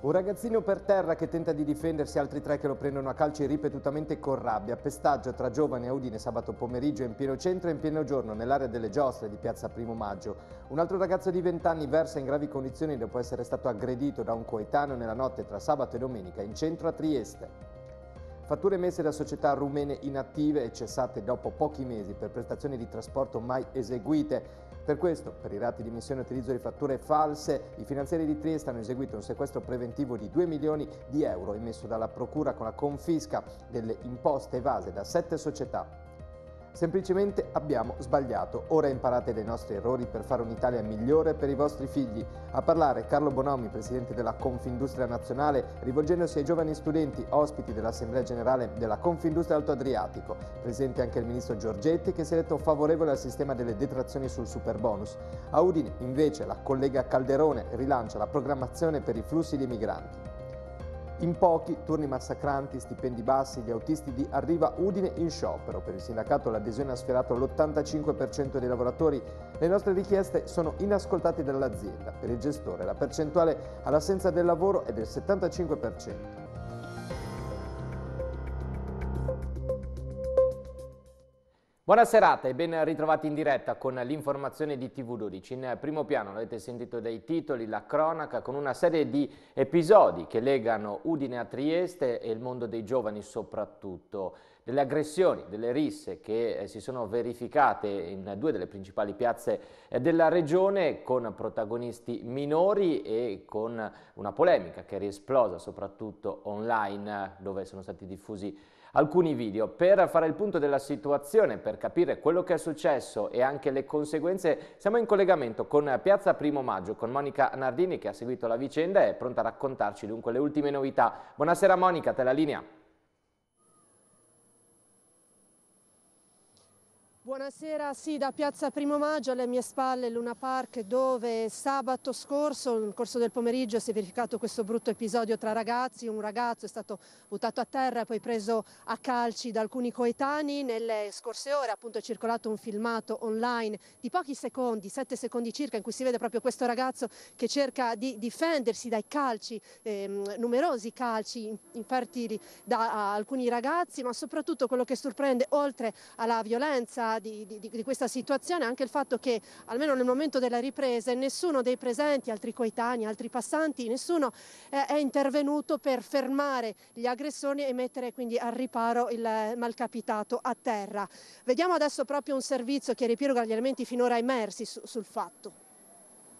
Un ragazzino per terra che tenta di difendersi, altri tre che lo prendono a calci ripetutamente con rabbia. Pestaggio tra giovani e Udine sabato pomeriggio in pieno centro e in pieno giorno nell'area delle giostre di piazza Primo Maggio. Un altro ragazzo di 20 anni versa in gravi condizioni dopo essere stato aggredito da un coetaneo nella notte tra sabato e domenica in centro a Trieste. Fatture emesse da società rumene inattive e cessate dopo pochi mesi per prestazioni di trasporto mai eseguite. Per questo, per i reati di missione e utilizzo di fatture false, i finanzieri di Trieste hanno eseguito un sequestro preventivo di 2 milioni di euro emesso dalla Procura con la confisca delle imposte evase da sette società Semplicemente abbiamo sbagliato. Ora imparate dai nostri errori per fare un'Italia migliore per i vostri figli. A parlare Carlo Bonomi, presidente della Confindustria Nazionale, rivolgendosi ai giovani studenti, ospiti dell'Assemblea Generale della Confindustria Alto Adriatico. Presente anche il ministro Giorgetti che si è detto favorevole al sistema delle detrazioni sul superbonus. A Udine, invece, la collega Calderone rilancia la programmazione per i flussi di migranti. In pochi, turni massacranti, stipendi bassi, gli autisti di Arriva Udine in sciopero. Per il sindacato l'adesione ha sfiorato l'85% dei lavoratori. Le nostre richieste sono inascoltate dall'azienda. Per il gestore la percentuale all'assenza del lavoro è del 75%. Buona serata e ben ritrovati in diretta con l'informazione di TV12. In primo piano l'avete sentito dai titoli la cronaca con una serie di episodi che legano Udine a Trieste e il mondo dei giovani soprattutto. Delle aggressioni, delle risse che eh, si sono verificate in due delle principali piazze eh, della regione con protagonisti minori e con una polemica che è riesplosa soprattutto online dove sono stati diffusi alcuni video per fare il punto della situazione, per capire quello che è successo e anche le conseguenze. Siamo in collegamento con Piazza Primo Maggio, con Monica Nardini che ha seguito la vicenda e è pronta a raccontarci dunque le ultime novità. Buonasera Monica, te la linea. Buonasera, sì, da Piazza Primo Maggio alle mie spalle Luna Park dove sabato scorso, nel corso del pomeriggio, si è verificato questo brutto episodio tra ragazzi. Un ragazzo è stato buttato a terra, e poi preso a calci da alcuni coetanei. Nelle scorse ore appunto è circolato un filmato online di pochi secondi, sette secondi circa, in cui si vede proprio questo ragazzo che cerca di difendersi dai calci, ehm, numerosi calci infertili da alcuni ragazzi, ma soprattutto quello che sorprende, oltre alla violenza di, di, di questa situazione anche il fatto che almeno nel momento della ripresa nessuno dei presenti, altri coetanei, altri passanti, nessuno eh, è intervenuto per fermare gli aggressori e mettere quindi al riparo il malcapitato a terra. Vediamo adesso proprio un servizio che ripiega gli elementi finora emersi su, sul fatto.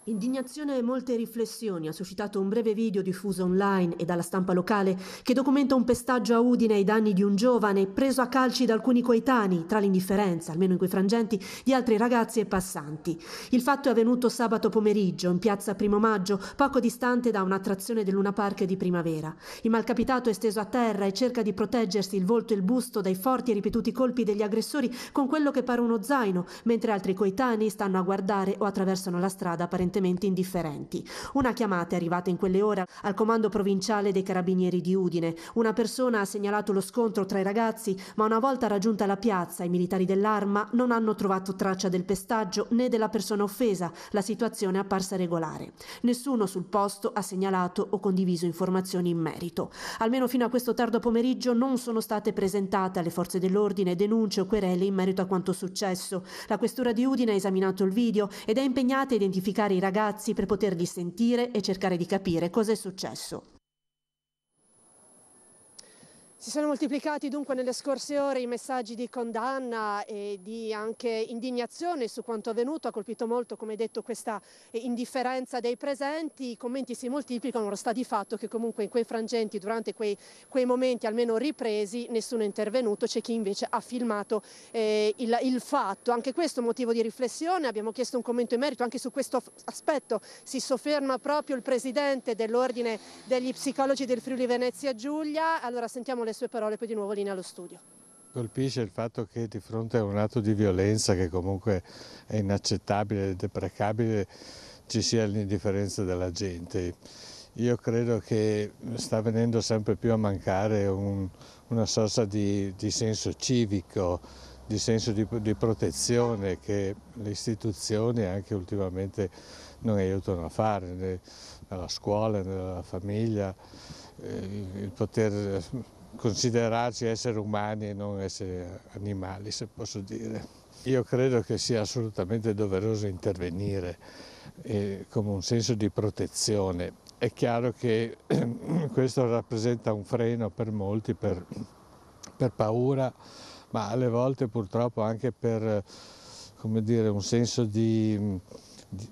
Indignazione e molte riflessioni ha suscitato un breve video diffuso online e dalla stampa locale che documenta un pestaggio a Udine ai danni di un giovane preso a calci da alcuni coetanei, tra l'indifferenza, almeno in quei frangenti, di altri ragazzi e passanti. Il fatto è avvenuto sabato pomeriggio in piazza Primo Maggio, poco distante da un'attrazione del Luna Park di primavera. Il malcapitato è steso a terra e cerca di proteggersi il volto e il busto dai forti e ripetuti colpi degli aggressori con quello che pare uno zaino, mentre altri coetanei stanno a guardare o attraversano la strada apparentemente apparentemente indifferenti. Una chiamata è arrivata in quelle ore al comando provinciale dei carabinieri di Udine. Una persona ha segnalato lo scontro tra i ragazzi, ma una volta raggiunta la piazza i militari dell'arma non hanno trovato traccia del pestaggio né della persona offesa. La situazione è apparsa regolare. Nessuno sul posto ha segnalato o condiviso informazioni in merito. Almeno fino a questo tardo pomeriggio non sono state presentate alle forze dell'ordine denunce o querele in merito a quanto successo. La questura di Udine ha esaminato il video ed è impegnata a identificare ai ragazzi per poterli sentire e cercare di capire cosa è successo. Si sono moltiplicati dunque nelle scorse ore i messaggi di condanna e di anche indignazione su quanto avvenuto, ha colpito molto come detto questa indifferenza dei presenti, i commenti si moltiplicano, sta di fatto che comunque in quei frangenti durante quei, quei momenti almeno ripresi nessuno è intervenuto, c'è chi invece ha filmato eh, il, il, fatto, anche questo è un motivo di riflessione, abbiamo chiesto un commento in merito, anche su questo aspetto si sofferma proprio il presidente dell'ordine degli psicologi del Friuli Venezia Giulia, allora sentiamo le sue parole poi di nuovo lì nello studio. Colpisce il fatto che di fronte a un atto di violenza che comunque è inaccettabile e deprecabile ci sia l'indifferenza della gente. Io credo che sta venendo sempre più a mancare un, una sorta di, di, senso civico, di senso di, di protezione che le istituzioni anche ultimamente non aiutano a fare, nella scuola, nella famiglia, eh, il poter considerarci esseri umani e non esseri animali, se posso dire. Io credo che sia assolutamente doveroso intervenire eh, come un senso di protezione. È chiaro che questo rappresenta un freno per molti, per, per paura, ma alle volte purtroppo anche per dire, un senso di di,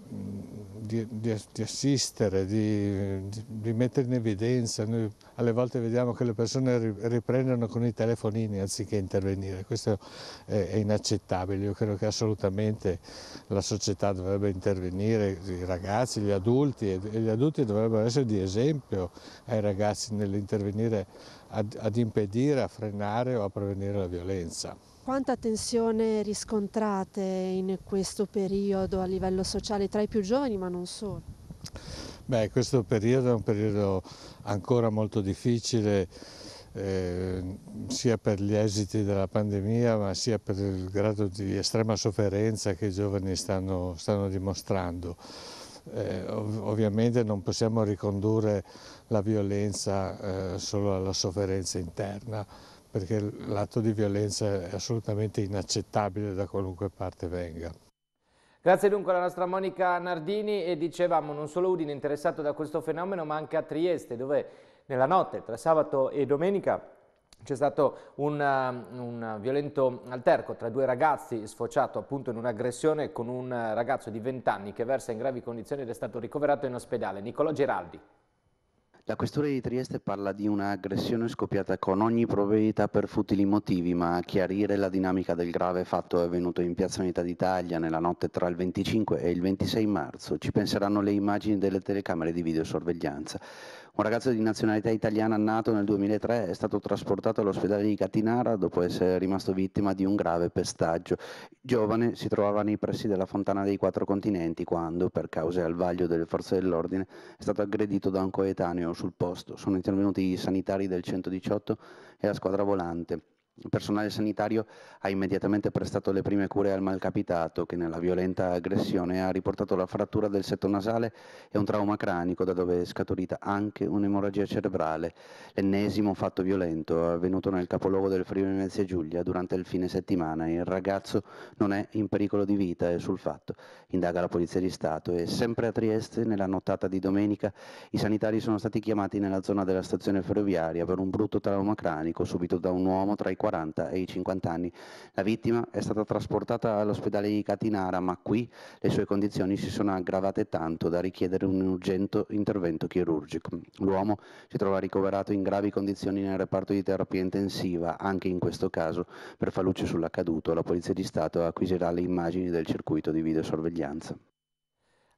di, di assistere, di, di, mettere in evidenza. Noi alle volte vediamo che le persone riprendono con i telefonini anziché intervenire, questo è, è inaccettabile, io credo che assolutamente la società dovrebbe intervenire, i ragazzi, gli adulti, e gli adulti dovrebbero essere di esempio ai ragazzi nell'intervenire ad, ad impedire, a frenare o a prevenire la violenza. Quanta tensione riscontrate in questo periodo a livello sociale tra i più giovani ma non solo? Beh, questo periodo è un periodo ancora molto difficile eh, sia per gli esiti della pandemia ma sia per il grado di estrema sofferenza che i giovani stanno, stanno dimostrando. Eh, ov ovviamente non possiamo ricondurre la violenza eh, solo alla sofferenza interna, perché l'atto di violenza è assolutamente inaccettabile da qualunque parte venga. Grazie dunque alla nostra Monica Nardini e dicevamo non solo Udine è interessato da questo fenomeno ma anche a Trieste dove nella notte tra sabato e domenica c'è stato un, um, un, violento alterco tra due ragazzi sfociato appunto in un'aggressione con un ragazzo di 20 anni che versa in gravi condizioni ed è stato ricoverato in ospedale. Nicolò Geraldi. La questura di Trieste parla di un'aggressione scoppiata con ogni probabilità per futili motivi, ma a chiarire la dinamica del grave fatto avvenuto in Piazza Unità d'Italia nella notte tra il 25 e il 26 marzo ci penseranno le immagini delle telecamere di videosorveglianza. Un ragazzo di nazionalità italiana nato nel 2003 è stato trasportato all'ospedale di Catinara dopo essere rimasto vittima di un grave pestaggio. Giovane si trovava nei pressi della Fontana dei Quattro Continenti quando, per cause al vaglio delle forze dell'ordine, è stato aggredito da un coetaneo sul posto. Sono intervenuti i sanitari del 118 e la squadra volante. Il personale sanitario ha immediatamente prestato le prime cure al malcapitato, che nella violenta aggressione ha riportato la frattura del setto nasale e un trauma cranico, da dove è scaturita anche un'emorragia cerebrale, l'ennesimo fatto violento avvenuto nel capoluogo del Friuli Venezia Giulia durante il fine settimana. Il ragazzo non è in pericolo di vita e sul fatto indaga la Polizia di Stato e sempre a Trieste, nella nottata di domenica, i sanitari sono stati chiamati nella zona della stazione ferroviaria per un brutto trauma cranico subito da un uomo tra i 40 e i 50 anni. La vittima è stata trasportata all'ospedale di Catinara, ma qui le sue condizioni si sono aggravate tanto da richiedere un urgente intervento chirurgico. L'uomo si trova ricoverato in gravi condizioni nel reparto di terapia intensiva, anche in questo caso per far luce sull'accaduto. La Polizia di Stato acquisirà le immagini del circuito di videosorveglianza.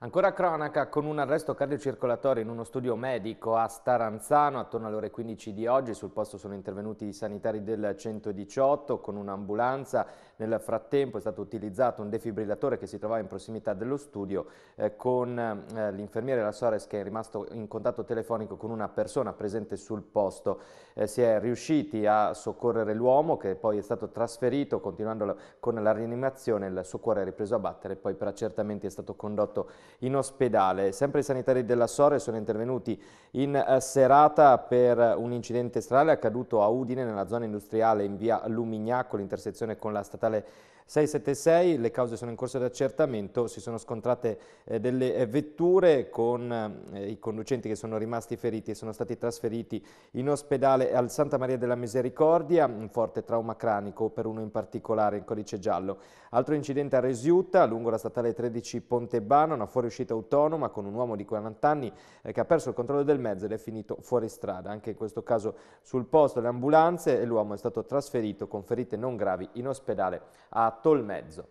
Ancora cronaca con un arresto cardiocircolatorio in uno studio medico a Staranzano attorno alle ore 15 di oggi. Sul posto sono intervenuti i sanitari del 118 con un'ambulanza nel frattempo è stato utilizzato un defibrillatore che si trovava in prossimità dello studio eh, con eh, l'infermiere Sores che è rimasto in contatto telefonico con una persona presente sul posto. Eh, si è riusciti a soccorrere l'uomo che poi è stato trasferito continuando con la rianimazione, il suo cuore è ripreso a battere e poi per accertamenti è stato condotto in ospedale. Sempre i sanitari della Sores sono intervenuti in eh, serata per un incidente stradale accaduto a Udine nella zona industriale in via Lumignacco, l'intersezione con la statale Natale 676, le cause sono in corso di accertamento, si sono scontrate eh, delle eh, vetture con eh, i conducenti che sono rimasti feriti e sono stati trasferiti in ospedale al Santa Maria della Misericordia, un forte trauma cranico per uno in particolare in codice giallo. Altro incidente a Resiuta, lungo la statale 13 Pontebano, una fuoriuscita autonoma con un uomo di 40 anni eh, che ha perso il controllo del mezzo ed è finito fuori strada. Anche in questo caso sul posto le ambulanze e l'uomo è stato trasferito con ferite non gravi in ospedale a fatto il mezzo.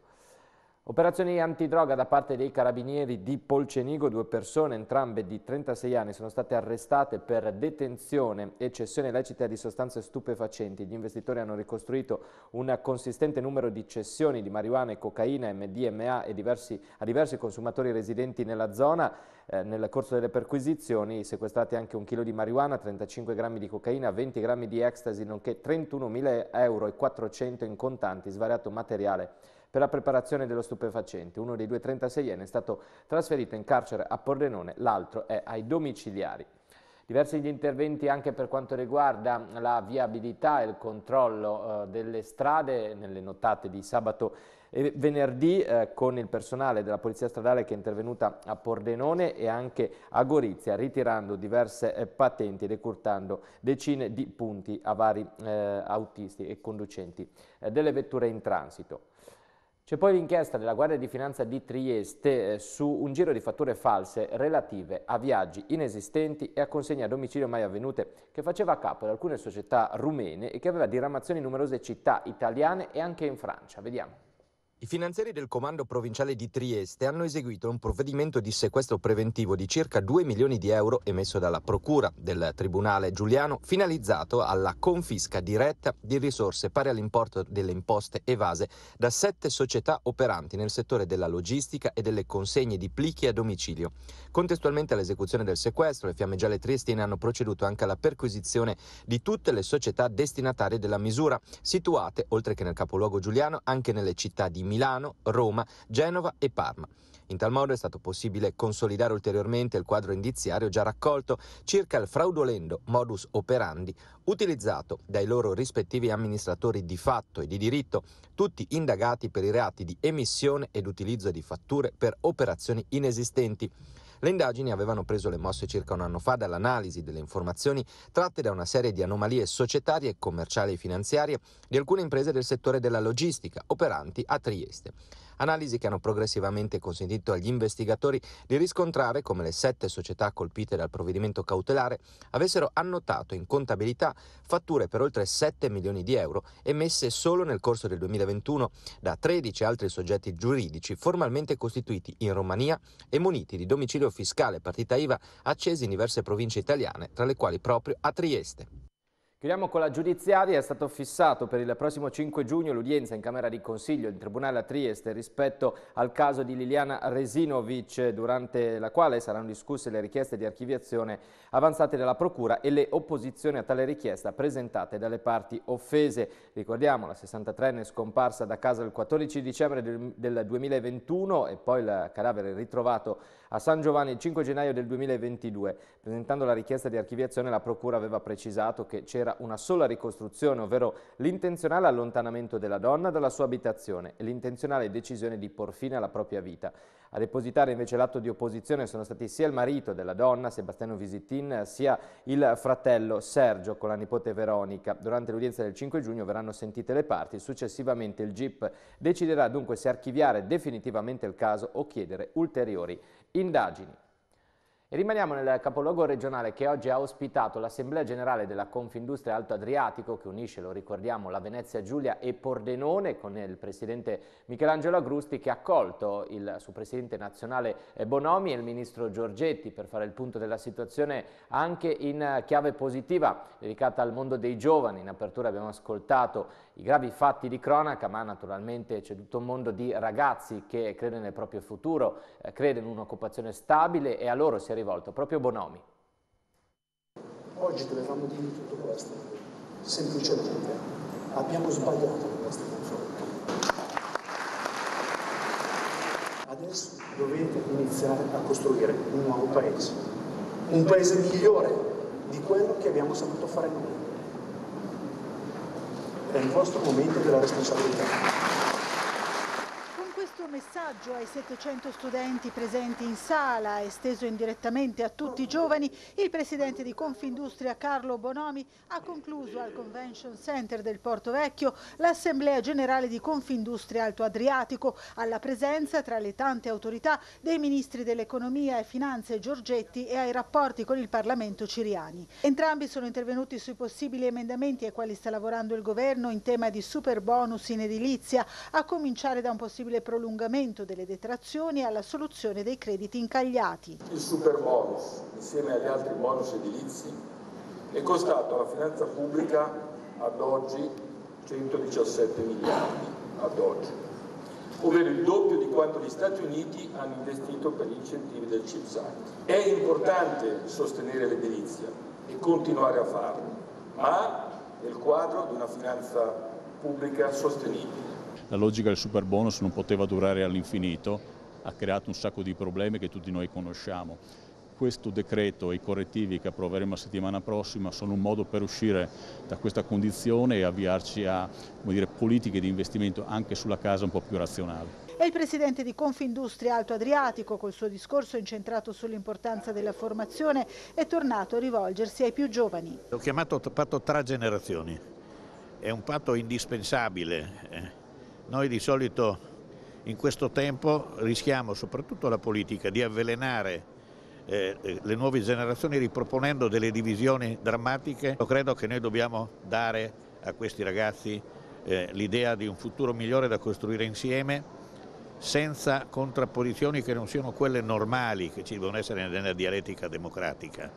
Operazioni antidroga da parte dei carabinieri di Polcenigo, due persone, entrambe di 36 anni, sono state arrestate per detenzione e cessione lecita di sostanze stupefacenti. Gli investitori hanno ricostruito un consistente numero di cessioni di marijuana e cocaina, MDMA e diversi, a diversi consumatori residenti nella zona. Eh, nel corso delle perquisizioni sequestrate anche un chilo di marijuana, 35 grammi di cocaina, 20 grammi di ecstasy, nonché 31.000 euro e 400 in contanti, svariato materiale per la preparazione dello stupefacente. Uno dei due 36enne è stato trasferito in carcere a Pordenone, l'altro è ai domiciliari. Diversi gli interventi anche per quanto riguarda la viabilità e il controllo eh, delle strade nelle nottate di sabato e venerdì eh, con il personale della Polizia Stradale che è intervenuta a Pordenone e anche a Gorizia ritirando diverse eh, patenti e decurtando decine di punti a vari eh, autisti e conducenti eh, delle vetture in transito. C'è poi l'inchiesta della Guardia di Finanza di Trieste eh, su un giro di fatture false relative a viaggi inesistenti e a consegne a domicilio mai avvenute che faceva capo ad alcune società rumene e che aveva diramazioni in numerose città italiane e anche in Francia. Vediamo. I finanzieri del Comando Provinciale di Trieste hanno eseguito un provvedimento di sequestro preventivo di circa 2 milioni di euro emesso dalla Procura del Tribunale Giuliano, finalizzato alla confisca diretta di risorse pari all'importo delle imposte evase da sette società operanti nel settore della logistica e delle consegne di plichi a domicilio. Contestualmente all'esecuzione del sequestro, le Fiamme Gialle Triestine hanno proceduto anche alla perquisizione di tutte le società destinatarie della misura, situate, oltre che nel capoluogo giuliano, anche nelle città di Milano, Roma, Genova e Parma. In tal modo è stato possibile consolidare ulteriormente il quadro indiziario già raccolto circa il fraudolento modus operandi utilizzato dai loro rispettivi amministratori di fatto e di diritto, tutti indagati per i reati di emissione ed utilizzo di fatture per operazioni inesistenti. Le indagini avevano preso le mosse circa un anno fa dall'analisi delle informazioni tratte da una serie di anomalie societarie, commerciali e finanziarie di alcune imprese del settore della logistica operanti a Trieste analisi che hanno progressivamente consentito agli investigatori di riscontrare come le sette società colpite dal provvedimento cautelare avessero annotato in contabilità fatture per oltre 7 milioni di euro emesse solo nel corso del 2021 da 13 altri soggetti giuridici formalmente costituiti in Romania e muniti di domicilio fiscale partita IVA accesi in diverse province italiane, tra le quali proprio a Trieste. Chiudiamo con la giudiziaria, è stato fissato per il prossimo 5 giugno l'udienza in Camera di Consiglio in Tribunale a Trieste rispetto al caso di Liliana Resinovic, durante la quale saranno discusse le richieste di archiviazione avanzate dalla Procura e le opposizioni a tale richiesta presentate dalle parti offese. Ricordiamo la 63enne scomparsa da casa il 14 dicembre del 2021 e poi il cadavere ritrovato a San Giovanni il 5 gennaio del 2022. Presentando la richiesta di archiviazione la Procura aveva precisato che c'era una sola ricostruzione, ovvero l'intenzionale allontanamento della donna dalla sua abitazione e l'intenzionale decisione di por fine alla propria vita. A depositare invece l'atto di opposizione sono stati sia il marito della donna, Sebastiano Visitin, sia il fratello Sergio con la nipote Veronica. Durante l'udienza del 5 giugno verranno sentite le parti, successivamente il GIP deciderà dunque se archiviare definitivamente il caso o chiedere ulteriori Indagini. E rimaniamo nel capoluogo regionale che oggi ha ospitato l'Assemblea Generale della Confindustria Alto Adriatico che unisce, lo ricordiamo, la Venezia Giulia e Pordenone con il presidente Michelangelo Agrusti che ha accolto il suo presidente nazionale eh, Bonomi e il ministro Giorgetti per fare il punto della situazione anche in eh, chiave positiva dedicata al mondo dei giovani. In apertura abbiamo ascoltato i gravi fatti di cronaca, ma naturalmente c'è tutto un mondo di ragazzi che crede nel proprio futuro, eh, crede in un'occupazione stabile e a loro si è rivolto proprio Bonomi. Oggi dovevamo dirgli tutto questo, semplicemente abbiamo sbagliato nei questa confronti. Adesso dovete iniziare a costruire un nuovo paese, un paese migliore di quello che abbiamo saputo fare noi è il vostro momento della responsabilità suo messaggio ai 700 studenti presenti in sala, esteso indirettamente a tutti i giovani, il presidente di Confindustria Carlo Bonomi ha concluso al Convention Center del Porto Vecchio l'Assemblea Generale di Confindustria Alto Adriatico, alla presenza tra le tante autorità dei ministri dell'Economia e Finanze Giorgetti e ai rapporti con il Parlamento Ciriani. Entrambi sono intervenuti sui possibili emendamenti ai quali sta lavorando il governo in tema di super bonus in edilizia, a cominciare da un possibile prolungamento all'allungamento delle detrazioni e alla soluzione dei crediti incagliati. Il super bonus, insieme agli altri bonus edilizi, è costato alla finanza pubblica ad oggi 117 miliardi, ad oggi, ovvero il doppio di quanto gli Stati Uniti hanno investito per gli incentivi del CHIPS Act. È importante sostenere l'edilizia e continuare a farlo, ma nel quadro di una finanza pubblica sostenibile la logica del super bonus non poteva durare all'infinito, ha creato un sacco di problemi che tutti noi conosciamo. Questo decreto e i correttivi che approveremo la settimana prossima sono un modo per uscire da questa condizione e avviarci a dire, politiche di investimento anche sulla casa un po' più razionali. E il presidente di Confindustria Alto Adriatico, col suo discorso incentrato sull'importanza della formazione, è tornato a rivolgersi ai più giovani. L'ho chiamato patto tra generazioni, è un patto indispensabile eh. Noi di solito in questo tempo rischiamo, soprattutto la politica, di avvelenare eh, le nuove generazioni riproponendo delle divisioni drammatiche. Io credo che noi dobbiamo dare a questi ragazzi eh, l'idea di un futuro migliore da costruire insieme senza contrapposizioni che non siano quelle normali che ci devono essere nella dialettica democratica.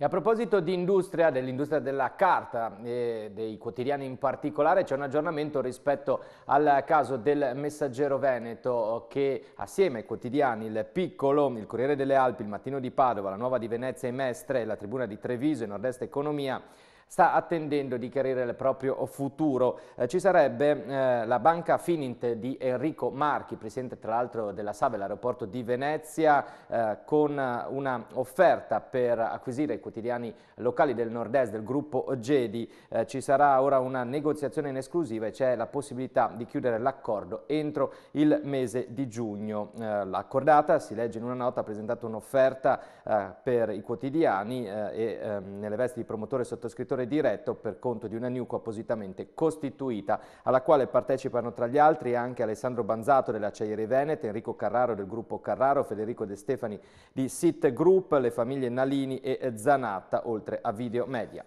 E a proposito di industria, dell'industria della carta e dei quotidiani in particolare, c'è un aggiornamento rispetto al caso del Messaggero Veneto che assieme ai quotidiani Il Piccolo, Il Corriere delle Alpi, Il Mattino di Padova, La Nuova di Venezia e Mestre, La Tribuna di Treviso e Nord-Est Economia sta attendendo di chiarire il proprio futuro. Eh, ci sarebbe eh, la banca Finint di Enrico Marchi, presidente tra l'altro della SAVE, l'aeroporto di Venezia, eh, con una offerta per acquisire i quotidiani locali del nord-est del gruppo Gedi. Eh, ci sarà ora una negoziazione in esclusiva e c'è la possibilità di chiudere l'accordo entro il mese di giugno. Eh, l'accordata, si legge in una nota, ha presentato un'offerta eh, per i quotidiani e ehm, nelle vesti di promotore e sottoscrittore operatore diretto per conto di una NUCO appositamente costituita, alla quale partecipano tra gli altri anche Alessandro Banzato dell'Acciaieri Veneto, Enrico Carraro del gruppo Carraro, Federico De Stefani di SIT Group, le famiglie Nalini e Zanatta, oltre a Video Media.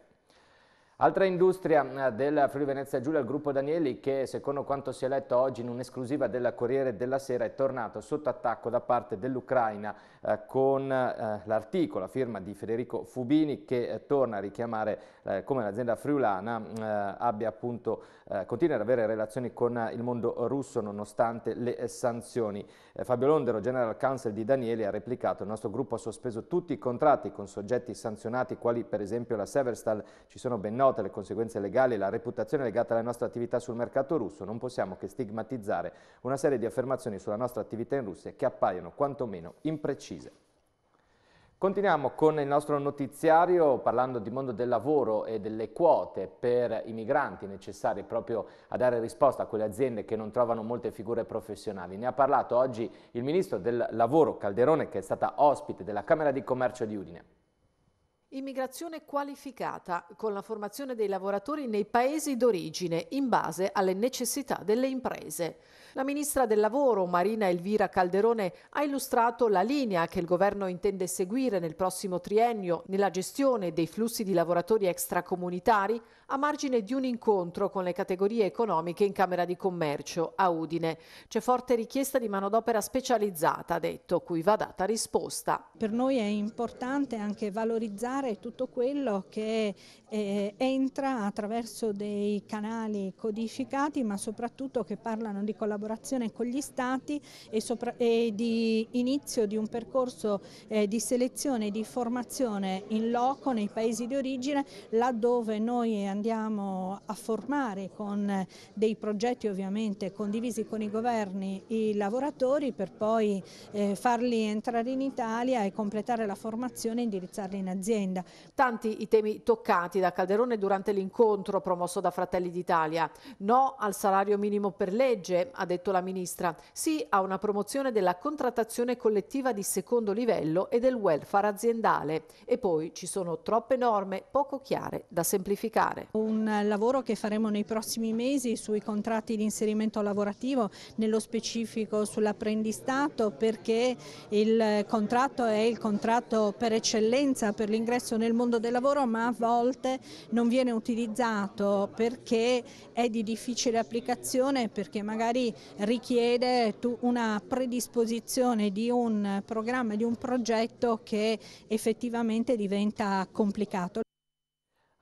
Altra industria eh, del Friuli Venezia Giulia, il gruppo Danieli, che secondo quanto si è letto oggi in un'esclusiva del Corriere della Sera è tornato sotto attacco da parte dell'Ucraina eh, con eh, l'articolo, firma di Federico Fubini, che eh, torna a richiamare eh, come l'azienda friulana eh, abbia appunto, continua ad avere relazioni con il mondo russo nonostante le sanzioni. Fabio Londero, General Counsel di Danieli, ha replicato il nostro gruppo ha sospeso tutti i contratti con soggetti sanzionati quali per esempio la Severstal, ci sono ben noti cauta, le conseguenze legali e la reputazione legata alla nostra attività sul mercato russo, non possiamo che stigmatizzare una serie di affermazioni sulla nostra attività in Russia che appaiono quantomeno imprecise. Continuiamo con il nostro notiziario parlando di mondo del lavoro e delle quote per i migranti necessari proprio a dare risposta a quelle aziende che non trovano molte figure professionali. Ne ha parlato oggi il ministro del lavoro Calderone che è stata ospite della Camera di Commercio di Udine. Immigrazione qualificata con la formazione dei lavoratori nei paesi d'origine in base alle necessità delle imprese. La ministra del Lavoro, Marina Elvira Calderone, ha illustrato la linea che il governo intende seguire nel prossimo triennio nella gestione dei flussi di lavoratori extracomunitari a margine di un incontro con le categorie economiche in Camera di Commercio a Udine. C'è forte richiesta di manodopera specializzata, ha detto, cui va data risposta. Per noi è importante anche valorizzare tutto quello che eh, entra attraverso dei canali codificati, ma soprattutto che parlano di collaborazione collaborazione con gli Stati e, sopra, e di inizio di un percorso eh, di selezione e di formazione in loco nei paesi di origine, laddove noi andiamo a formare con eh, dei progetti ovviamente condivisi con i governi i lavoratori per poi eh, farli entrare in Italia e completare la formazione e indirizzarli in azienda. Tanti i temi toccati da Calderone durante l'incontro promosso da Fratelli d'Italia. No al salario minimo per legge, ad detto la ministra, sì a una promozione della contrattazione collettiva di secondo livello e del welfare aziendale. E poi ci sono troppe norme poco chiare da semplificare. Un lavoro che faremo nei prossimi mesi sui contratti di inserimento lavorativo, nello specifico sull'apprendistato, perché il contratto è il contratto per eccellenza per l'ingresso nel mondo del lavoro, ma a volte non viene utilizzato perché è di difficile applicazione, perché magari richiede una predisposizione di un programma, di un progetto che effettivamente diventa complicato.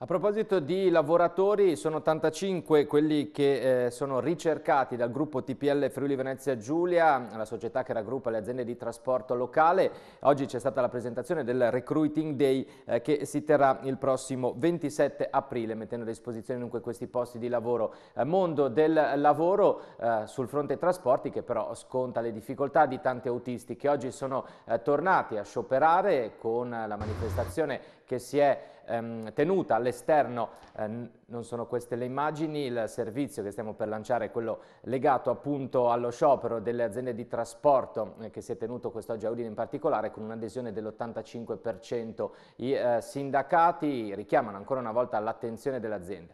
A proposito di lavoratori, sono 85 quelli che eh, sono ricercati dal gruppo TPL Friuli Venezia Giulia, la società che raggruppa le aziende di trasporto locale. Oggi c'è stata la presentazione del Recruiting Day eh, che si terrà il prossimo 27 aprile, mettendo a disposizione dunque questi posti di lavoro. Eh, mondo del lavoro eh, sul fronte trasporti che però sconta le difficoltà di tanti autisti che oggi sono eh, tornati a scioperare con la manifestazione che si è ehm, tenuta all'esterno, ehm, non sono queste le immagini, il servizio che stiamo per lanciare è quello legato appunto allo sciopero delle aziende di trasporto eh, che si è tenuto quest'oggi a Udine in particolare con un'adesione dell'85%. I eh, sindacati richiamano ancora una volta l'attenzione dell'azienda.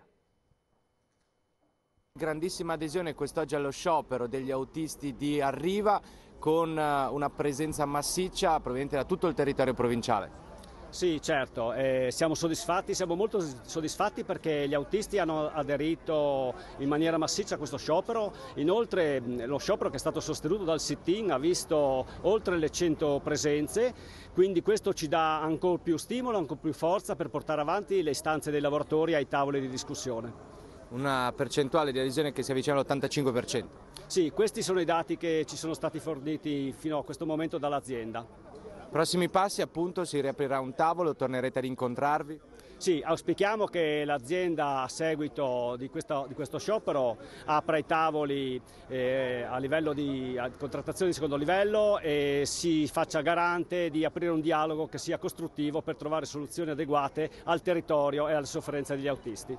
Grandissima adesione quest'oggi allo sciopero degli autisti di Arriva con eh, una presenza massiccia proveniente da tutto il territorio provinciale. Sì, certo, eh, siamo soddisfatti, siamo molto soddisfatti perché gli autisti hanno aderito in maniera massiccia a questo sciopero, inoltre lo sciopero che è stato sostenuto dal sit-in ha visto oltre le 100 presenze, quindi questo ci dà ancora più stimolo, ancora più forza per portare avanti le istanze dei lavoratori ai tavoli di discussione. Una percentuale di adesione che si avvicina all'85%. Sì, questi sono i dati che ci sono stati forniti fino a questo momento dall'azienda. Prossimi passi appunto si riaprirà un tavolo, tornerete ad incontrarvi? Sì, auspichiamo che l'azienda a seguito di questo, di questo, sciopero apra i tavoli eh, a livello di a contrattazione di secondo livello e si faccia garante di aprire un dialogo che sia costruttivo per trovare soluzioni adeguate al territorio e alle sofferenze degli autisti.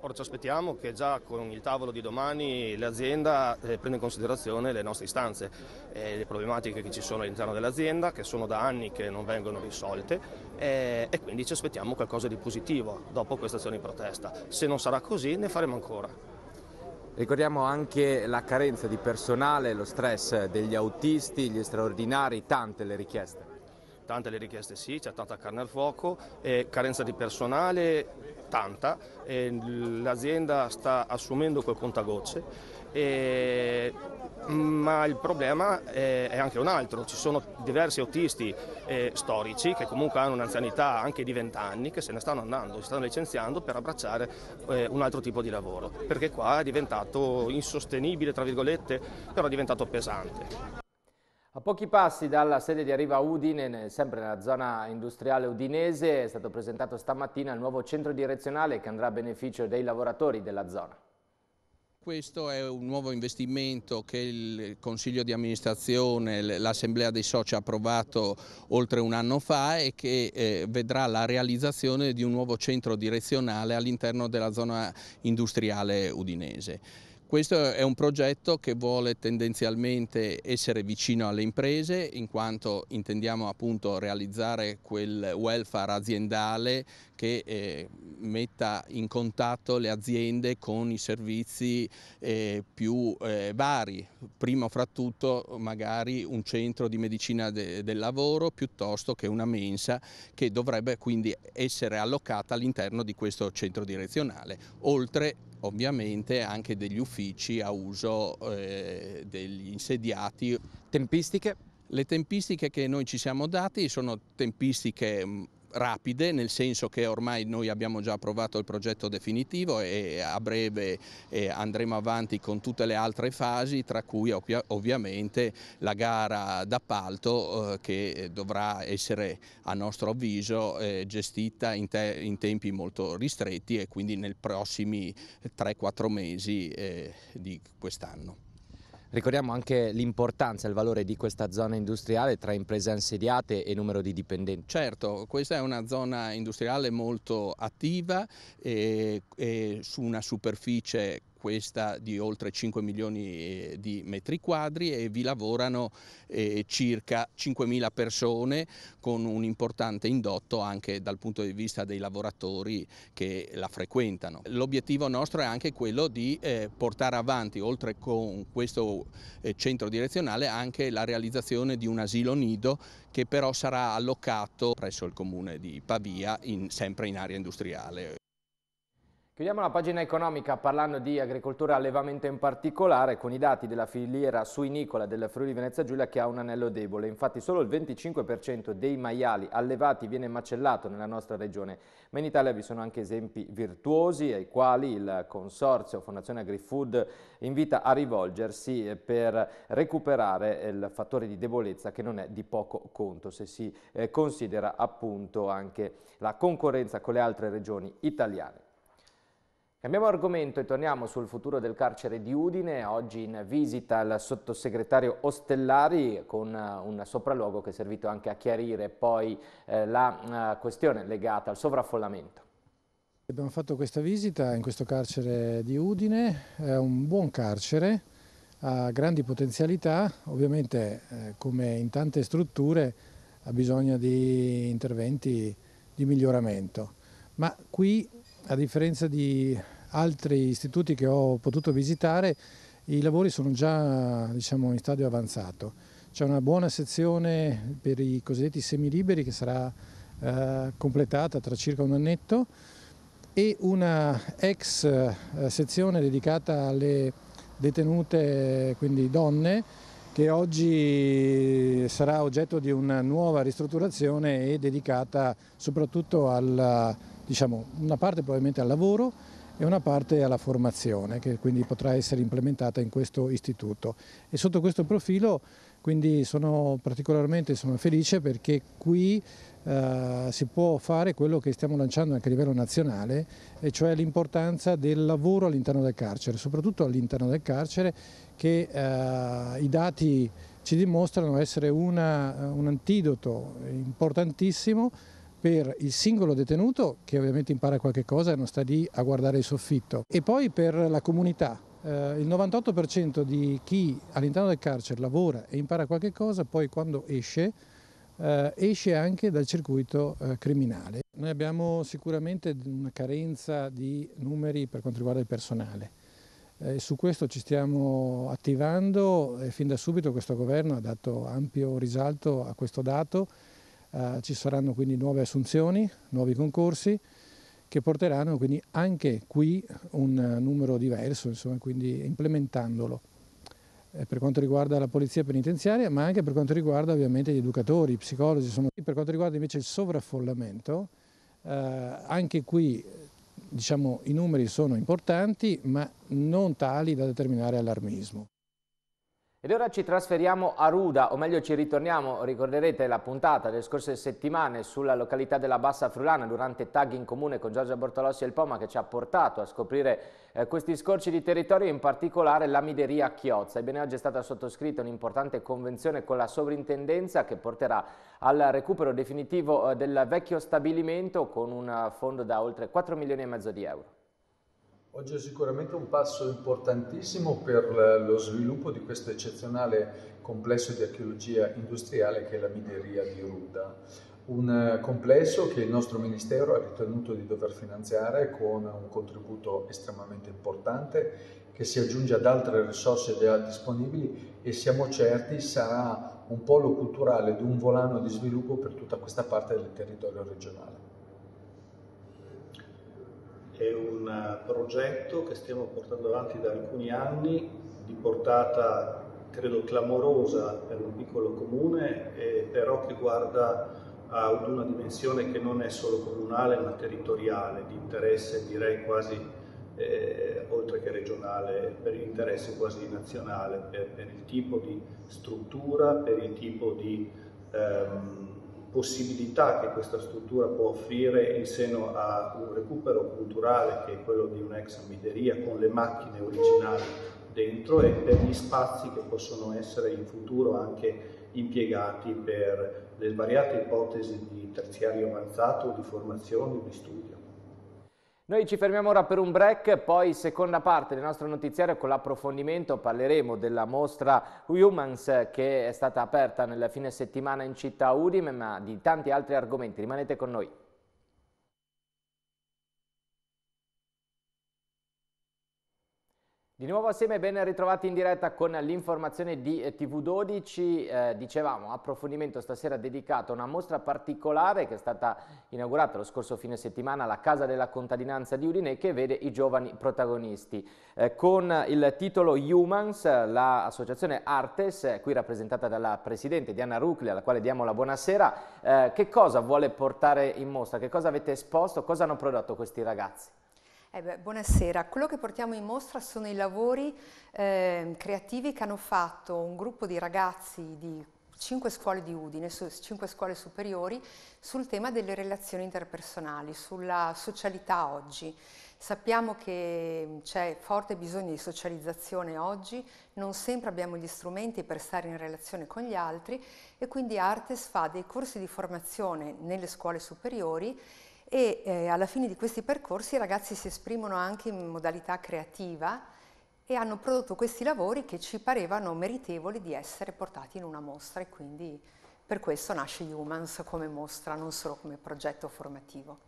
Ora ci aspettiamo che già con il tavolo di domani l'azienda eh, prenda in considerazione le nostre istanze e eh, le problematiche che ci sono all'interno dell'azienda, che sono da anni che non vengono risolte eh, e quindi ci aspettiamo qualcosa di positivo dopo questa azione di protesta. Se non sarà così ne faremo ancora. Ricordiamo anche la carenza di personale, lo stress degli autisti, gli straordinari, tante le richieste. Tante le richieste sì, c'è tanta carne al fuoco, e eh, carenza di personale, 80 e l'azienda sta assumendo quel contagocce. E ma il problema è anche un altro, ci sono diversi autisti eh, storici che comunque hanno un'anzianità anche di 20 anni che se ne stanno andando, si stanno licenziando per abbracciare eh, un altro tipo di lavoro, perché qua è diventato insostenibile, tra virgolette, però è diventato pesante. A pochi passi dalla sede di Arriva Udine, sempre nella zona industriale udinese, è stato presentato stamattina il nuovo centro direzionale che andrà a beneficio dei lavoratori della zona. Questo è un nuovo investimento che il Consiglio di amministrazione, l'Assemblea dei Soci ha approvato oltre un anno fa e che eh, vedrà la realizzazione di un nuovo centro direzionale all'interno della zona industriale udinese. Questo è un progetto che vuole tendenzialmente essere vicino alle imprese in quanto intendiamo appunto realizzare quel welfare aziendale che eh, metta in contatto le aziende con i servizi eh, più eh, vari, primo fra tutto magari un centro di medicina de del lavoro piuttosto che una mensa che dovrebbe quindi essere allocata all'interno di questo centro direzionale, oltre ovviamente anche degli uffici a uso eh, degli insediati. Tempistiche? Le tempistiche che noi ci siamo dati sono tempistiche mm, rapide, nel senso che ormai noi abbiamo già approvato il progetto definitivo e a breve eh, andremo avanti con tutte le altre fasi, tra cui ovviamente la gara d'appalto eh, che eh, dovrà essere a nostro avviso gestita in, te in tempi molto ristretti e quindi nei prossimi 3-4 mesi di quest'anno. Ricordiamo anche l'importanza e il valore di questa zona industriale tra imprese insediate e numero di dipendenti. Certo, questa è una zona industriale molto attiva e, e su una superficie questa di oltre 5 milioni eh, di metri quadri e vi lavorano eh, circa 5.000 persone con un importante indotto anche dal punto di vista dei lavoratori che la frequentano. L'obiettivo nostro è anche quello di eh, portare avanti, oltre con questo eh, centro direzionale, anche la realizzazione di un asilo nido che però sarà allocato presso il comune di Pavia, in, sempre in area industriale. Chiudiamo la pagina economica parlando di agricoltura e allevamento in particolare con i dati della filiera suinicola del Friuli Venezia Giulia che ha un anello debole. Infatti solo il 25% dei maiali allevati viene macellato nella nostra regione, ma in Italia vi sono anche esempi virtuosi ai quali il consorzio Fondazione AgriFood invita a rivolgersi eh, per recuperare eh, il fattore di debolezza che non è di poco conto se si eh, considera appunto anche la concorrenza con le altre regioni italiane. Cambiamo argomento e torniamo sul futuro del carcere di Udine, oggi in visita al sottosegretario Ostellari con eh, un sopralluogo che è servito anche a chiarire poi eh, la uh, questione legata al sovraffollamento. Abbiamo fatto questa visita in questo carcere di Udine, è un buon carcere, ha grandi potenzialità, ovviamente eh, come in tante strutture ha bisogno di interventi di miglioramento, ma qui a differenza di altri istituti che ho potuto visitare, i lavori sono già diciamo, in stadio avanzato. C'è una buona sezione per i cosiddetti semiliberi che sarà eh, completata tra circa un annetto e una ex eh, sezione dedicata alle detenute, quindi donne, che oggi sarà oggetto di una nuova ristrutturazione e dedicata soprattutto alla diciamo, una parte probabilmente al lavoro e una parte alla formazione che quindi potrà essere implementata in questo istituto. E sotto questo profilo quindi sono particolarmente sono felice perché qui eh, si può fare quello che stiamo lanciando anche a livello nazionale, e cioè l'importanza del lavoro all'interno del carcere, soprattutto all'interno del carcere che eh, i dati ci dimostrano essere una, un antidoto importantissimo per il singolo detenuto che ovviamente impara qualche cosa e non sta lì a guardare il soffitto e poi per la comunità. Eh, il 98% di chi all'interno del carcere lavora e impara qualche cosa poi quando esce eh, esce anche dal circuito eh, criminale. Noi abbiamo sicuramente una carenza di numeri per quanto riguarda il personale. Eh, su questo ci stiamo attivando e fin da subito questo governo ha dato ampio risalto a questo dato eh, ci saranno quindi nuove assunzioni, nuovi concorsi che porteranno quindi anche qui un eh, numero diverso, insomma, quindi implementandolo eh, per quanto riguarda la polizia penitenziaria, ma anche per quanto riguarda ovviamente gli educatori, i psicologi. Sono... Per quanto riguarda invece il sovraffollamento, eh, anche qui diciamo, i numeri sono importanti, ma non tali da determinare allarmismo. Ed ora ci trasferiamo a Ruda, o meglio ci ritorniamo, ricorderete la puntata delle scorse settimane sulla località della Bassa Frulana durante tag in comune con Giorgio Bortolossi e il Poma che ci ha portato a scoprire eh, questi scorci di territorio, in particolare la mideria Chiozza. Ebbene oggi è stata sottoscritta un'importante convenzione con la sovrintendenza che porterà al recupero definitivo eh, del vecchio stabilimento con un eh, fondo da oltre 4 milioni e mezzo di euro. Oggi è sicuramente un passo importantissimo per lo sviluppo di questo eccezionale complesso di archeologia industriale che è la mineria di Ruda. Un eh, complesso che il nostro Ministero ha ritenuto di dover finanziare con un contributo estremamente importante che si aggiunge ad altre risorse già disponibili e siamo certi sarà un polo culturale ed un volano di sviluppo per tutta questa parte del territorio regionale è un eh, progetto che stiamo portando avanti da alcuni anni di portata credo clamorosa per un piccolo comune, eh, però che guarda ad una dimensione che non è solo comunale ma territoriale, di interesse direi quasi eh, oltre che regionale, per interesse quasi nazionale, per, per, il tipo di struttura, per il tipo di ehm, possibilità che questa struttura può offrire in seno a un recupero culturale che è quello di un'ex amideria con le macchine originali dentro e degli spazi che possono essere in futuro anche impiegati per le svariate ipotesi di terziario avanzato, di formazione, di studio. Noi ci fermiamo ora per un break, poi seconda parte del nostro notiziario con l'approfondimento parleremo della mostra Humans che è stata aperta nel fine settimana in città Udine ma di tanti altri argomenti. Rimanete con noi. Di nuovo assieme, ben ritrovati in diretta con l'informazione di eh, TV12. Eh, dicevamo, approfondimento stasera dedicato a una mostra particolare che è stata inaugurata lo scorso fine settimana alla Casa della Contadinanza di Udine che vede i giovani protagonisti. Eh, con il titolo Humans, l'associazione Artes, eh, qui rappresentata dalla Presidente Diana Rucli, alla quale diamo la buonasera, eh, che cosa vuole portare in mostra? Che cosa avete esposto? Cosa hanno prodotto questi ragazzi? Eh beh, buonasera, quello che portiamo in mostra sono i lavori eh, creativi che hanno fatto un gruppo di ragazzi di cinque scuole di Udine, cinque scuole superiori, sul tema delle relazioni interpersonali, sulla socialità oggi. Sappiamo che c'è forte bisogno di socializzazione oggi, non sempre abbiamo gli strumenti per stare in relazione con gli altri e quindi Artes fa dei corsi di formazione nelle scuole superiori e eh, alla fine di questi percorsi i ragazzi si esprimono anche in modalità creativa e hanno prodotto questi lavori che ci parevano meritevoli di essere portati in una mostra e quindi per questo nasce Humans come mostra, non solo come progetto formativo.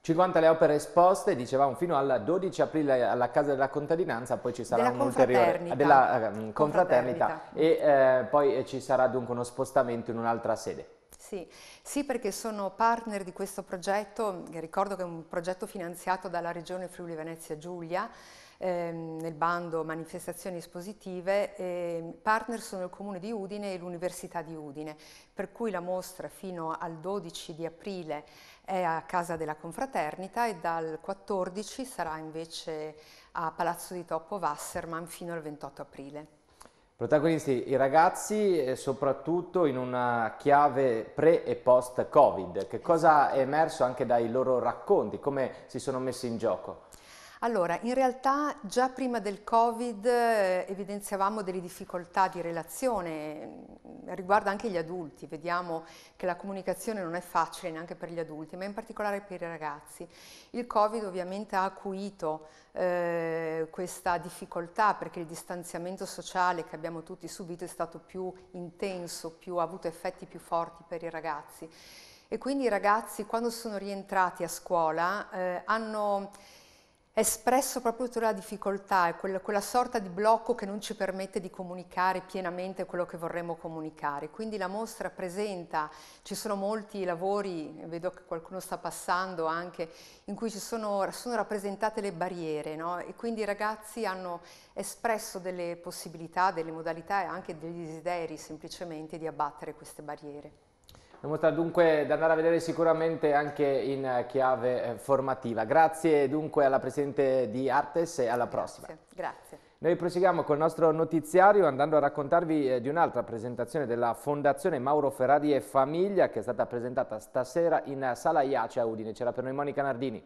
50 le opere esposte, dicevamo, fino al 12 aprile alla Casa della Contadinanza, poi ci sarà un ulteriore... della ehm, confraternita. confraternita. E eh, poi ci sarà dunque uno spostamento in un'altra sede. Sì. sì, perché sono partner di questo progetto, ricordo che è un progetto finanziato dalla Regione Friuli Venezia Giulia, ehm, nel bando manifestazioni espositive, eh, partner sono il Comune di Udine e l'Università di Udine, per cui la mostra fino al 12 di aprile è a Casa della Confraternita e dal 14 sarà invece a Palazzo di Toppo Wasserman fino al 28 aprile. Protagonisti i ragazzi soprattutto in una chiave pre e post Covid. Che cosa è emerso anche dai loro racconti? Come si sono messi in gioco? Allora, in realtà già prima del Covid eh, evidenziavamo delle difficoltà di relazione, mm, riguarda anche gli adulti, vediamo che la comunicazione non è facile neanche per gli adulti, ma in particolare per i ragazzi. Il Covid ovviamente ha acuito eh, questa difficoltà perché il distanziamento sociale che abbiamo tutti subito è stato più intenso, più, ha avuto effetti più forti per i ragazzi. E quindi i ragazzi quando sono rientrati a scuola eh, hanno espresso proprio la difficoltà, è quella, quella sorta di blocco che non ci permette di comunicare pienamente quello che vorremmo comunicare. Quindi la mostra presenta, ci sono molti lavori, vedo che qualcuno sta passando anche, in cui ci sono, sono rappresentate le barriere no? e quindi i ragazzi hanno espresso delle possibilità, delle modalità e anche dei desideri semplicemente di abbattere queste barriere. Una mostra dunque da andare a vedere sicuramente anche in eh, chiave eh, formativa. Grazie dunque alla Presidente di Artes e alla prossima. Grazie. Noi proseguiamo col nostro notiziario andando a raccontarvi eh, di un'altra presentazione della Fondazione Mauro Ferrari e Famiglia che è stata presentata stasera in Sala Iace a Udine. C'era per noi Monica Nardini.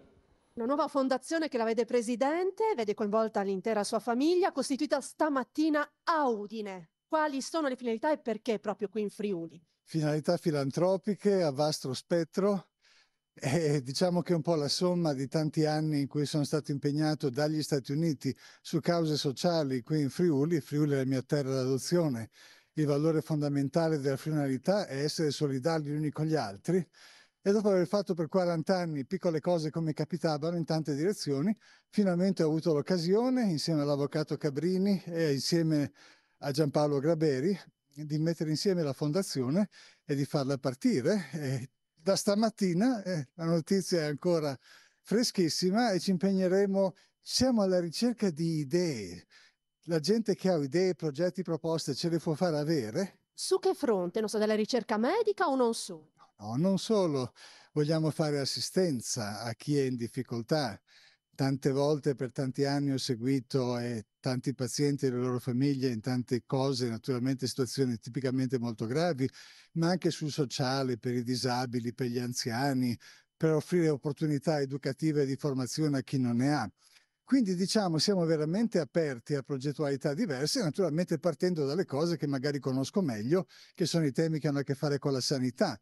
La nuova fondazione che la vede presidente, vede coinvolta l'intera sua famiglia, costituita stamattina a Udine. Quali sono le finalità e perché proprio qui in Friuli? finalità filantropiche a vasto spettro e diciamo che è un po' la somma di tanti anni in cui sono stato impegnato dagli Stati Uniti su cause sociali qui in Friuli, Friuli è la mia terra d'adozione, il valore fondamentale della finalità è essere solidali gli uni con gli altri e dopo aver fatto per 40 anni piccole cose come capitavano in tante direzioni, finalmente ho avuto l'occasione, insieme all'avvocato Cabrini e insieme a Giampaolo Graberi, di mettere insieme la fondazione e di farla partire. E da stamattina eh, la notizia è ancora freschissima e ci impegneremo, siamo alla ricerca di idee. La gente che ha idee, progetti, proposte ce le può far avere. Su che fronte? Non so, della ricerca medica o non solo? No, non solo. Vogliamo fare assistenza a chi è in difficoltà, tante volte per tanti anni ho seguito eh, tanti pazienti e le loro famiglie in tante cose, naturalmente situazioni tipicamente molto gravi, ma anche sul sociale, per i disabili, per gli anziani, per offrire opportunità educative e di formazione a chi non ne ha. Quindi diciamo siamo veramente aperti a progettualità diverse, naturalmente partendo dalle cose che magari conosco meglio, che sono i temi che hanno a che fare con la sanità,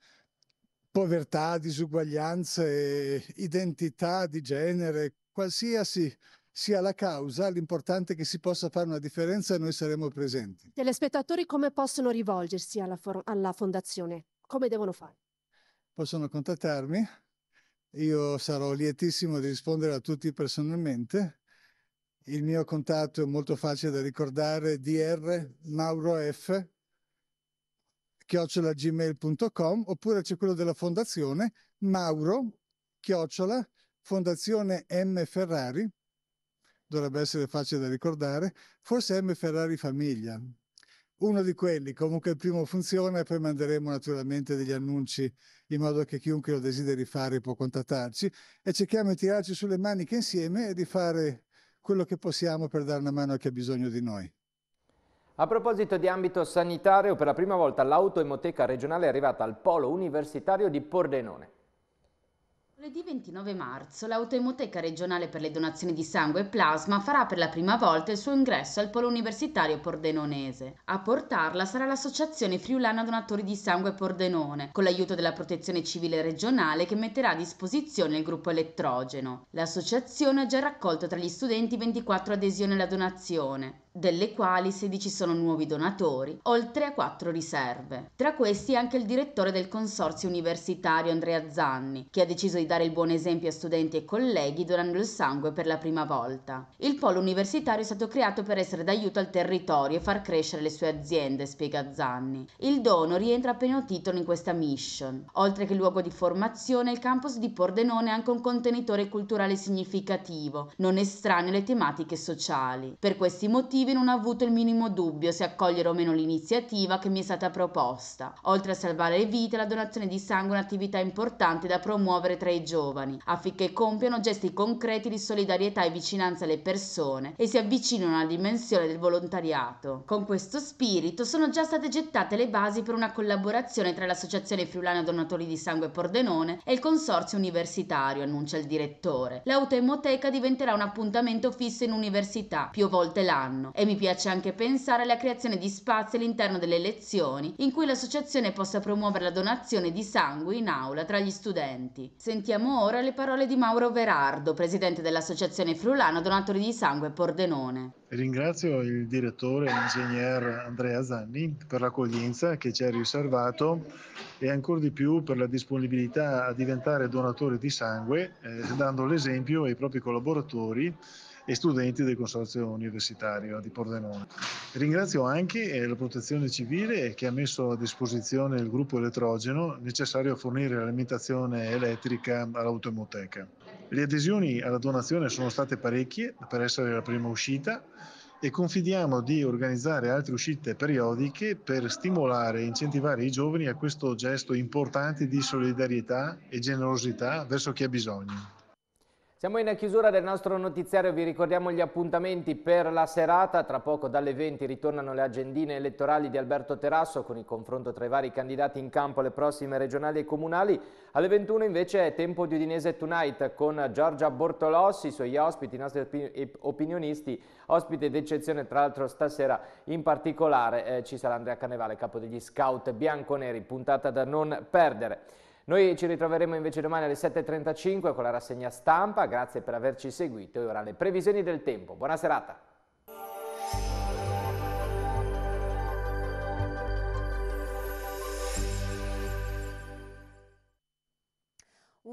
povertà, disuguaglianze, identità di genere, qualsiasi sia la causa, l'importante è che si possa fare una differenza e noi saremo presenti. I telespettatori come possono rivolgersi alla, alla fondazione? Come devono fare? Possono contattarmi, io sarò lietissimo di rispondere a tutti personalmente. Il mio contatto è molto facile da ricordare, dr maurov chiocciolagmail.com oppure c'è quello della fondazione mauro chiocciola Fondazione M. Ferrari, dovrebbe essere facile da ricordare, forse M. Ferrari Famiglia. Uno di quelli, comunque il primo funziona e poi manderemo naturalmente degli annunci in modo che chiunque lo desideri fare può contattarci e cerchiamo di tirarci sulle maniche insieme e di fare quello che possiamo per dare una mano a chi ha bisogno di noi. A proposito di ambito sanitario, per la prima volta l'autoemoteca regionale è arrivata al polo universitario di Pordenone. Lunedì 29 marzo l'Autoemoteca regionale per le donazioni di sangue e plasma farà per la prima volta il suo ingresso al polo universitario pordenonese. A portarla sarà l'Associazione Friulana Donatori di Sangue Pordenone, con l'aiuto della Protezione Civile regionale che metterà a disposizione il gruppo elettrogeno. L'associazione ha già raccolto tra gli studenti 24 adesioni alla donazione delle quali 16 sono nuovi donatori, oltre a 4 riserve. Tra questi anche il direttore del Consorzio Universitario Andrea Zanni, che ha deciso di dare il buon esempio a studenti e colleghi donando il sangue per la prima volta. Il polo universitario è stato creato per essere d'aiuto al territorio e far crescere le sue aziende, spiega Zanni. Il dono rientra a pieno titolo in questa mission. Oltre che luogo di formazione, il campus di Pordenone è anche un contenitore culturale significativo, non estraneo alle tematiche sociali. Per questi motivi non ho avuto il minimo dubbio se accogliere o meno l'iniziativa che mi è stata proposta. Oltre a salvare le vite, la donazione di sangue è un'attività importante da promuovere tra i ai giovani, affinché compiano gesti concreti di solidarietà e vicinanza alle persone e si avvicinino alla dimensione del volontariato. Con questo spirito sono già state gettate le basi per una collaborazione tra l'Associazione Friulana Donatori di Sangue Pordenone e il Consorzio Universitario, annuncia il direttore. L'autoemoteca diventerà un appuntamento fisso in università, più volte l'anno, e mi piace anche pensare alla creazione di spazi all'interno delle lezioni in cui l'associazione possa promuovere la donazione di sangue in aula tra gli studenti. Sentiamo Sentiamo ora le parole di Mauro Verardo, presidente dell'Associazione Friulano Donatori di Sangue Pordenone. Ringrazio il direttore, l'ingegner Andrea Zanni, per l'accoglienza che ci ha riservato e ancora di più per la disponibilità a diventare donatore di sangue, eh, dando l'esempio ai propri collaboratori e studenti del Consorzio Universitario di Pordenone. Ringrazio anche eh, la Protezione Civile che ha messo a disposizione il gruppo elettrogeno necessario a fornire l'alimentazione elettrica all'autoemoteca. Le adesioni alla donazione sono state parecchie per essere la prima uscita e confidiamo di organizzare altre uscite periodiche per stimolare e incentivare i giovani a questo gesto importante di solidarietà e generosità verso chi ha bisogno. Siamo in chiusura del nostro notiziario, vi ricordiamo gli appuntamenti per la serata, tra poco dalle 20 ritornano le agendine elettorali di Alberto Terrasso con il confronto tra i vari candidati in campo alle prossime regionali e comunali, alle 21 invece è tempo di Udinese Tonight con Giorgia Bortolossi, i suoi ospiti, i nostri opinionisti, ospite d'eccezione tra l'altro stasera in particolare eh, ci sarà Andrea Canevale, capo degli scout bianconeri, puntata da non perdere. Noi ci ritroveremo invece domani alle 7.35 con la rassegna stampa, grazie per averci seguito e ora le previsioni del tempo. Buona serata!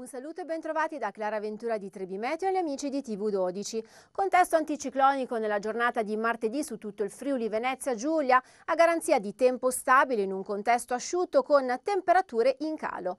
saluto e bentrovati da Clara Ventura di Trebimeteo e gli amici di TV12. Contesto anticiclonico nella giornata di martedì su tutto il Friuli Venezia Giulia, a garanzia di tempo stabile in un contesto asciutto con temperature in calo.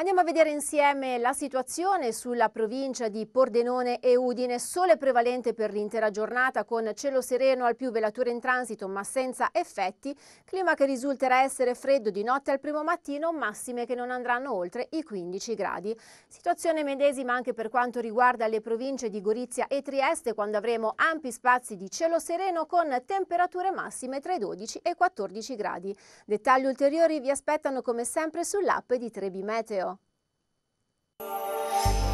Andiamo a vedere insieme la situazione sulla provincia di Pordenone e Udine. Sole prevalente per l'intera giornata con cielo sereno al più velature in transito ma senza effetti. Clima che risulterà essere freddo di notte al primo mattino, massime che non andranno oltre i 15 gradi. Situazione medesima anche per quanto riguarda le province di Gorizia e Trieste quando avremo ampi spazi di cielo sereno con temperature massime tra i 12 e i 14 gradi. Dettagli ulteriori vi aspettano come sempre sull'app di Trebimeteo. Thank you